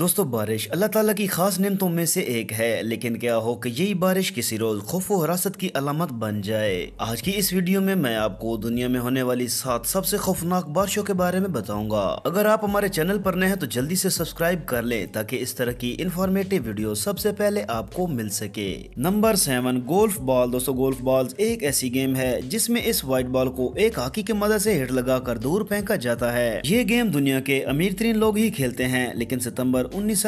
दोस्तों बारिश अल्लाह ताला की खास नियमतों में से एक है लेकिन क्या हो कि यही बारिश किसी रोज खौफ हरासत की अलामत बन जाए आज की इस वीडियो में मैं आपको दुनिया में होने वाली सात सबसे खौफनाक बारिशों के बारे में बताऊंगा अगर आप हमारे चैनल पर नए हैं तो जल्दी से सब्सक्राइब कर लें ताकि इस तरह की इन्फॉर्मेटिव वीडियो सबसे पहले आपको मिल सके नंबर सेवन गोल्फ बॉल दोस्तों गोल्फ बॉल एक ऐसी गेम है जिसमे इस व्हाइट बॉल को एक हाकी की मदद ऐसी हिट लगा कर दूर फेंका जाता है ये गेम दुनिया के अमीर तरीन लोग ही खेलते हैं लेकिन सितम्बर नवंबर उन्नीस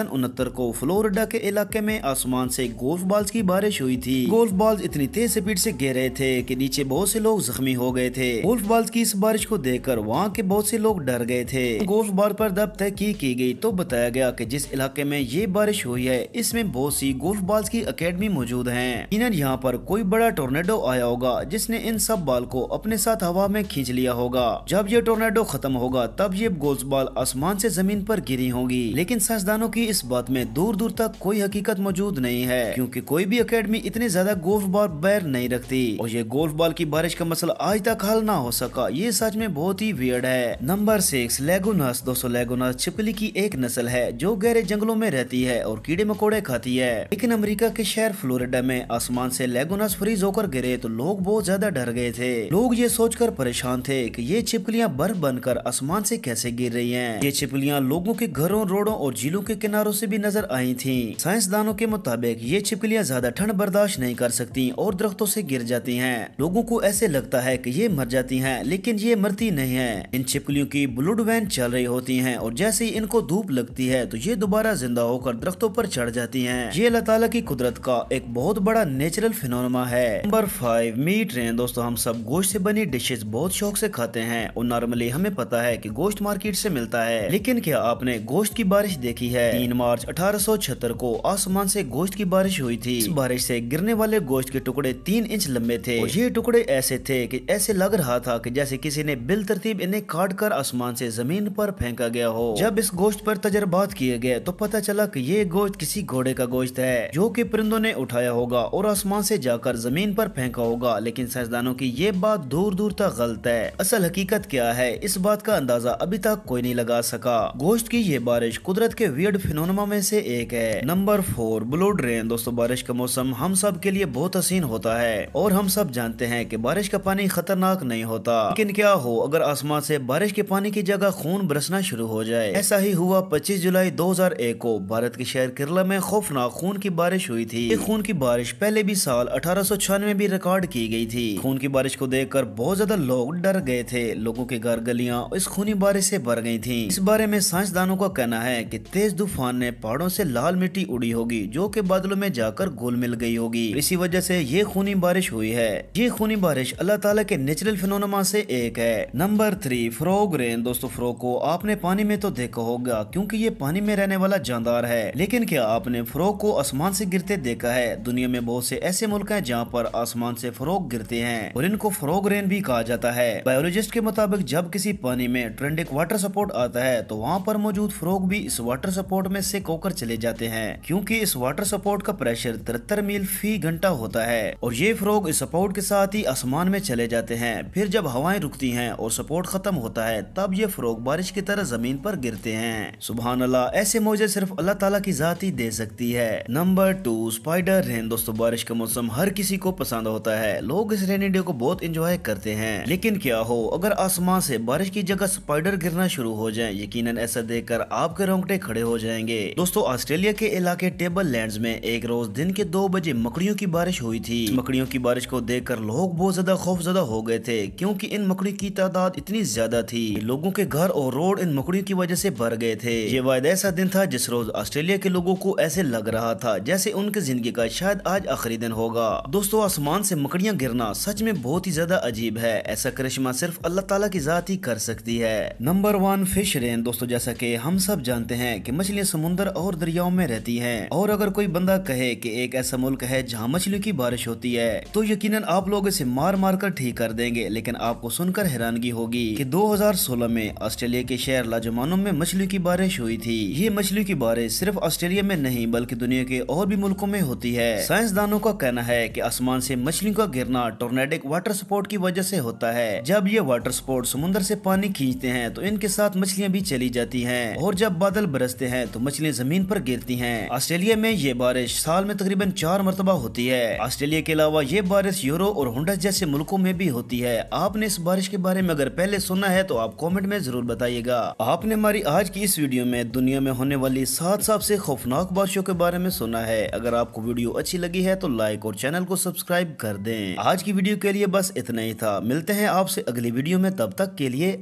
को फ्लोरिडा के इलाके में आसमान से गोल्फ बॉल्स की बारिश हुई थी गोल्फ बॉल्स इतनी तेज स्पीड से गिर रहे थे कि नीचे बहुत से लोग जख्मी हो गए थे गोल्फ बॉल्स की इस बारिश को देखकर वहाँ के बहुत से लोग डर गए थे गोल्फ बॉल पर दब तय की गई तो बताया गया की जिस इलाके में ये बारिश हुई है इसमें बहुत सी गोल्फ बॉल्स की अकेडमी मौजूद है इन्हें यहाँ पर कोई बड़ा टोर्नेडो आया होगा जिसने इन सब बॉल को अपने साथ हवा में खींच लिया होगा जब ये टोर्नेडो खत्म होगा तब ये गोल्फ बॉल आसमान से जमीन पर गिरी होगी लेकिन सच साइंसदानों की इस बात में दूर दूर तक कोई हकीकत मौजूद नहीं है क्योंकि कोई भी अकेडमी इतने ज्यादा गोल्फ बॉल बैर नहीं रखती और ये गोल्फ बॉल की बारिश का मसला आज तक हल ना हो सका ये सच में बहुत ही वियर्ड है नंबर सिक्स लेगोनस दोस्तों लेगोनस छिपली की एक नस्ल है जो गहरे जंगलों में रहती है और कीड़े मकोड़े खाती है लेकिन अमरीका के शहर फ्लोरिडा में आसमान ऐसी लेगोनस फ्रीज होकर गिरे तो लोग बहुत ज्यादा डर गए थे लोग ये सोचकर परेशान थे की ये छिपलियाँ बर्फ बनकर आसमान ऐसी कैसे गिर रही है ये छिपलियाँ लोगों के घरों रोडों और जिलों झीलों के किनारों से भी नजर आई थी साइंसदानों के मुताबिक ये छिपकलियाँ ज्यादा ठंड बर्दाश्त नहीं कर सकती और दरख्तों से गिर जाती हैं लोगों को ऐसे लगता है कि ये मर जाती हैं लेकिन ये मरती नहीं है इन छिपकलियों की ब्लड वैन चल रही होती है और जैसे ही इनको धूप लगती है तो ये दोबारा जिंदा होकर दरख्तों पर चढ़ जाती हैं ये अल्लाह ताला की कुदरत का एक बहुत बड़ा नेचुरल फिनोनमा है नंबर फाइव मीट रहे दोस्तों हम सब गोश्त से बनी डिशेज बहुत शौक से खाते हैं और नॉर्मली हमें पता है की गोश्त मार्केट से मिलता है लेकिन क्या आपने गोश्त की बारिश देखी जाती है तीन मार्च अठारह को आसमान से गोश्त की बारिश हुई थी इस बारिश से गिरने वाले गोश्त के टुकड़े तीन इंच लंबे थे और ये टुकड़े ऐसे थे कि ऐसे लग रहा था कि जैसे किसी ने बिल तरतीब इन्हें काट कर आसमान से जमीन पर फेंका गया हो जब इस गोश्त पर तजर्बात किए गए तो पता चला की ये गोश्त किसी घोड़े का गोश्त है जो की परिंदों ने उठाया होगा और आसमान से जाकर जमीन पर फेंका होगा लेकिन साइंसदानों की ये बात दूर दूर तक गलत है असल हकीकत क्या है इस बात का अंदाजा अभी तक कोई नहीं लगा सका गोश्त की ये बारिश कुदरत के वियर्ड फिनोनमा में से एक है नंबर फोर ब्लू ड्रेन दोस्तों बारिश का मौसम हम सब के लिए बहुत हसीन होता है और हम सब जानते हैं कि बारिश का पानी खतरनाक नहीं होता लेकिन क्या हो अगर आसमान से बारिश के पानी की जगह खून बरसना शुरू हो जाए ऐसा ही हुआ 25 जुलाई 2001 को भारत के शहर केरला में खौफनाक खून की बारिश हुई थी खून की बारिश पहले भी साल अठारह में भी रिकॉर्ड की गयी थी खून की बारिश को देख कर बहुत ज्यादा लोग डर गए थे लोगों के घर गलियाँ इस खूनी बारिश ऐसी भर गयी थी इस बारे में साइंसदानों का कहना है की तेज तेज तूफान ने पहाड़ों से लाल मिट्टी उड़ी होगी जो कि बादलों में जाकर गोल मिल गई होगी इसी वजह से ये खूनी बारिश हुई है ये खूनी बारिश अल्लाह ताला के नेचुरल फिनोनमा से एक है नंबर थ्री फ्रॉग रेन दोस्तों फ्रॉग को आपने पानी में तो देखा होगा क्योंकि ये पानी में रहने वाला जानदार है लेकिन क्या आपने फ्रॉग को आसमान से गिरते देखा है दुनिया में बहुत से ऐसे मुल्क है जहाँ पर आसमान से फ्रॉग गिरते हैं और इनको फ्रॉग रेन भी कहा जाता है बायोलॉजिस्ट के मुताबिक जब किसी पानी में ट्रेंडिक वाटर सपोर्ट आता है तो वहाँ पर मौजूद फ्रॉग भी इस वाटर सपोर्ट में से होकर चले जाते हैं क्योंकि इस वाटर सपोर्ट का प्रेशर तिरहत्तर मील फी घंटा होता है और ये फ्रॉग इस सपोर्ट के साथ ही आसमान में चले जाते हैं फिर जब हवाएं रुकती हैं और सपोर्ट खत्म होता है तब ये फ्रॉग बारिश की तरह जमीन पर गिरते हैं सुबह अल्लाह ऐसे मौजे सिर्फ अल्लाह ताला की जात ही दे सकती है नंबर टू स्पाइडर रेन दोस्तों बारिश का मौसम हर किसी को पसंद होता है लोग इस रेनी डे को बहुत इंजॉय करते हैं लेकिन क्या हो अगर आसमान से बारिश की जगह स्पाइडर गिरना शुरू हो जाए यकीन ऐसा देख आपके रोंगटे खड़े खड़े हो जाएंगे दोस्तों ऑस्ट्रेलिया के इलाके टेबल लैंड में एक रोज दिन के दो बजे मकड़ियों की बारिश हुई थी मकड़ियों की बारिश को देख कर लोग बहुत ज्यादा खौफ ज्यादा हो गए थे क्यूँकी इन मकड़ियों की तादाद इतनी ज्यादा थी लोगों के घर और रोड इन मकड़ियों की वजह से भर गए थे ये वायद ऐसा दिन था जिस रोज ऑस्ट्रेलिया के लोगों को ऐसे लग रहा था जैसे उनकी जिंदगी का शायद आज आखिरी दिन होगा दोस्तों आसमान से मकड़ियां गिरना सच में बहुत ही ज्यादा अजीब है ऐसा करिश्मा सिर्फ अल्लाह ताला की जात ही कर सकती है नंबर वन फिश रेन दोस्तों जैसा कि हम सब जानते हैं कि मछलियाँ समुन्द्र और दरियाओं में रहती है और अगर कोई बंदा कहे की एक ऐसा मुल्क है जहाँ मछलियों की बारिश होती है तो यकीन आप लोग इसे मार मार कर ठीक कर देंगे लेकिन आपको सुनकर हैरानगी होगी कि 2016 में ऑस्ट्रेलिया के शहर लाजमानों में मछलियों की बारिश हुई थी ये मछलियों की बारिश सिर्फ ऑस्ट्रेलिया में नहीं बल्कि दुनिया के और भी मुल्कों में होती है साइंसदानों का कहना है की आसमान ऐसी मछलियों का गिरना टोर्नेडिक वाटर स्पोर्ट की वजह ऐसी होता है जब ये वाटर स्पोर्ट समुद्र ऐसी पानी खींचते हैं तो इनके साथ मछलियाँ भी चली जाती है और जब बादल बरसते बरसते हैं तो मछलियाँ जमीन पर गिरती हैं ऑस्ट्रेलिया में ये बारिश साल में तकरीबन चार मरतबा होती है ऑस्ट्रेलिया के अलावा ये बारिश यूरो और होंडा जैसे मुल्कों में भी होती है आपने इस बारिश के बारे में अगर पहले सुना है तो आप कॉमेंट में जरूर बताइएगा आपने हमारी आज की इस वीडियो में दुनिया में होने वाली सात साफ ऐसी खौफनाक बारिशों के बारे में सुना है अगर आपको वीडियो अच्छी लगी है तो लाइक और चैनल को सब्सक्राइब कर दें आज की वीडियो के लिए बस इतना ही था मिलते हैं आपसे अगली वीडियो में तब तक के लिए